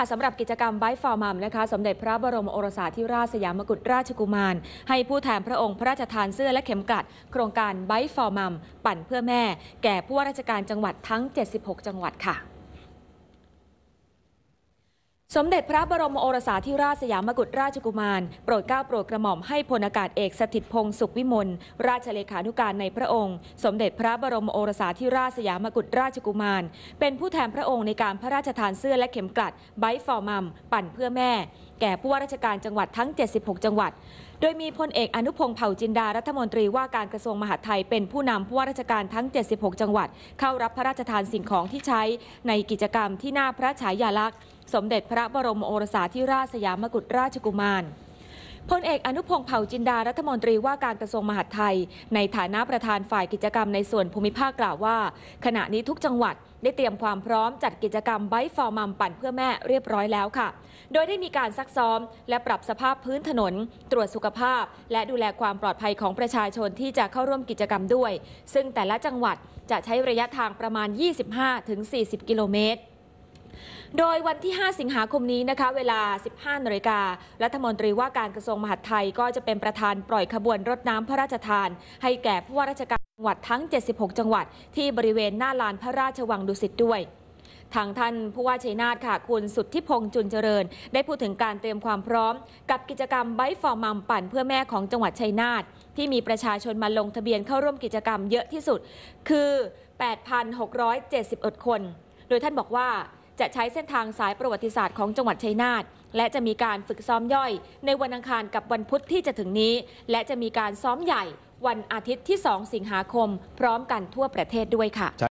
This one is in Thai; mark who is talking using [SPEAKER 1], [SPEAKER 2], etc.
[SPEAKER 1] ค่ะสำหรับกิจกรรมไบฟอร์มัมนะคะสมเด็จพระบรมโอรสาธิราชสยามกุฎราชกุมาร ให้ผู้แทนพระองค์พระราชทานเสื้อและเข็มกลัด โครงการไบฟอร์มัมปั่นเพื่อแม่ แก่ผู้ว่าราชการจังหวัดทั้ง 76 จังหวัดค่ะสมเด็จพระบรมโอรสาธิราชสยามกุฎราชกุมารโปรดเกล้าโปรดกระหม่อมให้พลอากาศเอกสถิตพงศ์สุขวิมลราชเลขานุการในพระองค์ สมเด็จพระบรมโอรสาธิราชสยามกุฎราชกุมาร เป็นผู้แทนพระองค์ในการพระราชทานเสื้อและเข็มกลัดไบฟอร์มัมปั่นเพื่อแม่ แก่ผู้ว่าราชการจังหวัดทั้ง 76 จังหวัด โดยมีพลเอกอนุพงศ์เผ่าจินดารัฐมนตรีว่าการกระทรวงมหาดไทยเป็นผู้นำผู้ว่าราชการทั้ง76จังหวัด เข้ารับพระราชทานสิ่งของที่ใช้ในกิจกรรมที่หน้าพระฉายาลักษณ์สมเด็จพระบรมโอรสาธิราชสยามกุฎราชกุมาร พลเอกอนุพงศ์เผ่าจินดารัฐมนตรีว่าการกระทรวงมหาดไทย ในฐานะประธานฝ่ายกิจกรรมในส่วนภูมิภาคกล่าวว่า ขณะนี้ทุกจังหวัดได้เตรียมความพร้อมจัดกิจกรรมไบฟอร์มัมปั่นเพื่อแม่เรียบร้อยแล้วค่ะ โดยได้มีการซักซ้อมและปรับสภาพพื้นถนนตรวจสุขภาพ และดูแลความปลอดภัยของประชาชนที่จะเข้าร่วมกิจกรรมด้วย ซึ่งแต่ละจังหวัดจะใช้ระยะทางประมาณ 25-40 กิโลเมตรโดยวันที่ 5 สิงหาคมนี้นะคะ เวลา 15นาฬิการัฐมนตรีว่าการกระทรวงมหาดไทยก็จะเป็นประธานปล่อยขบวนรถน้ำพระราชทาน ให้แก่ผู้ว่าราชการจังหวัดทั้ง 76 จังหวัดที่บริเวณหน้าลานพระราชวังดุสิตด้วย ทางท่านผู้ว่าชัยนาทค่ะคุณสุทธิพงษ์จุนเจริญ ได้พูดถึงการเตรียมความพร้อมกับกิจกรรมไบฟอร์มัมปั่นเพื่อแม่ของจังหวัดชัยนาทที่มีประชาชนมาลงทะเบียนเข้าร่วมกิจกรรมเยอะที่สุดคือ8,671คน โดยท่านบอกว่าจะใช้เส้นทางสายประวัติศาสตร์ของจังหวัดชัยนาทและจะมีการฝึกซ้อมย่อย ในวันอังคารกับวันพุธที่จะถึงนี้ และจะมีการซ้อมใหญ่ วันอาทิตย์ที่ 2 สิงหาคมพร้อมกันทั่วประเทศด้วยค่ะ